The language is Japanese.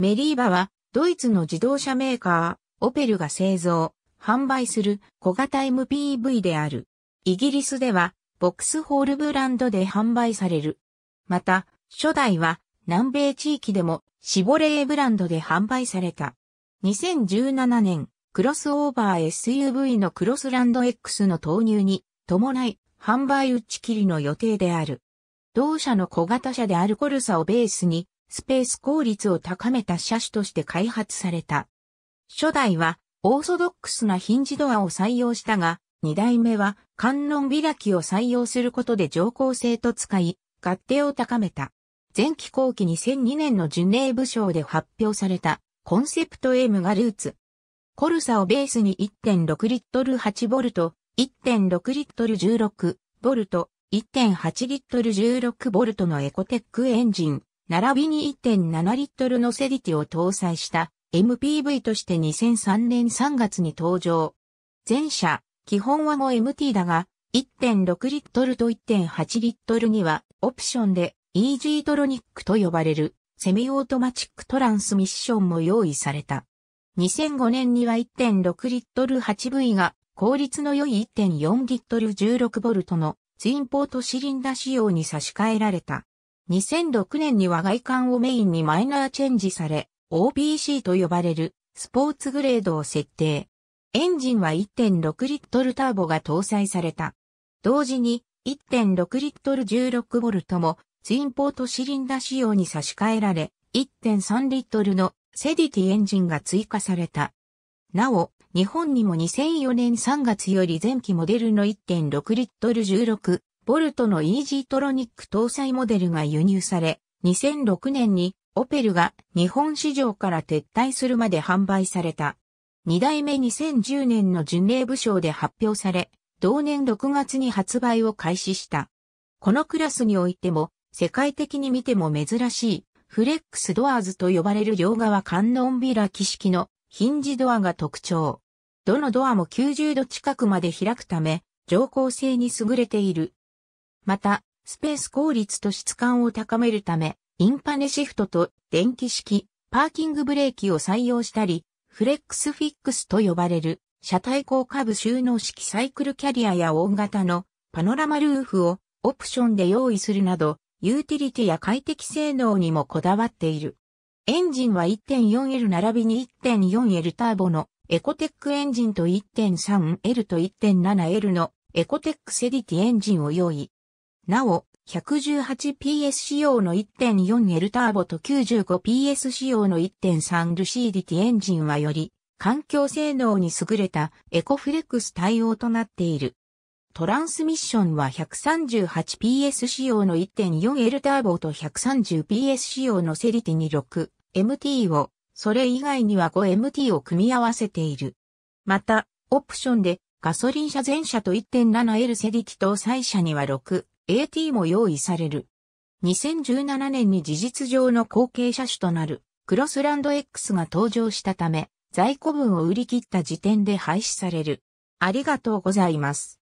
メリーバは、ドイツの自動車メーカー、オペルが製造、販売する小型 MPV である。イギリスでは、ボックスホールブランドで販売される。また、初代は、南米地域でも、シボレーブランドで販売された。2017年、クロスオーバー SUV のクロスランド X の投入に伴い、販売打ち切りの予定である。同社の小型車であるコルサをベースに、スペース効率を高めた車種として開発された。初代はオーソドックスなヒンジドアを採用したが、二代目は観音開きを採用することで乗降性と使い、合併を高めた。前期後期2002年のジュネーブ賞で発表されたコンセプト M がルーツ。コルサをベースに1.6リットル8ボルト、1.6リットル16ボルト、1.8リットル16ボルトのエコテックエンジン、並びに1.7リットルのセディティを搭載した MPV として2003年3月に登場。前者、基本はも MT だが、1.6リットルと1.8リットルにはオプションで e ートロニックと呼ばれるセミオートマチックトランスミッションも用意された。2005年には1.6リットル 8V が効率の良い1.4リットル 16V のツインポートシリンダ仕様に差し替えられた。2006年には外観をメインにマイナーチェンジされ、OBC と呼ばれるスポーツグレードを設定。エンジンは1.6リットルターボが搭載された。同時に1.6リットル1 6トもツインポートシリンダー仕様に差し替えられ、1.3リットルのセディティエンジンが追加された。なお、日本にも2004年3月より前期モデルの1.6リットル16、ボルトのイージートロニック搭載モデルが輸入され、2006年にオペルが日本市場から撤退するまで販売された。2代目2010年の巡礼武賞で発表され、同年6月に発売を開始した。このクラスにおいても、世界的に見ても珍しい、フレックスドアーズと呼ばれる両側観音開き式のヒンジドアが特徴。どのドアも90度近くまで開くため、乗降性に優れているまた、スペース効率と質感を高めるため、インパネシフトと電気式、パーキングブレーキを採用したり、フレックスフィックスと呼ばれる、車体後下部収納式サイクルキャリアや大型のパノラマルーフをオプションで用意するなど、ユーティリティや快適性能にもこだわっている。エンジンは 1.4L 並びに 1.4L ターボのエコテックエンジンと 1.3L と 1.7L のエコテックセディティエンジンを用意。なお、118PS 仕様の 1.4L ターボと 95PS 仕様の 1.3L ルシーディティエンジンはより環境性能に優れたエコフレックス対応となっている。トランスミッションは 138PS 仕様の 1.4L ターボと 130PS 仕様のセリティに 6MT を、それ以外には 5MT を組み合わせている。また、オプションでガソリン車全車と 1.7L セリティ搭載車には6 AT も用意される。2017年に事実上の後継車種となるクロスランド X が登場したため、在庫分を売り切った時点で廃止される。ありがとうございます。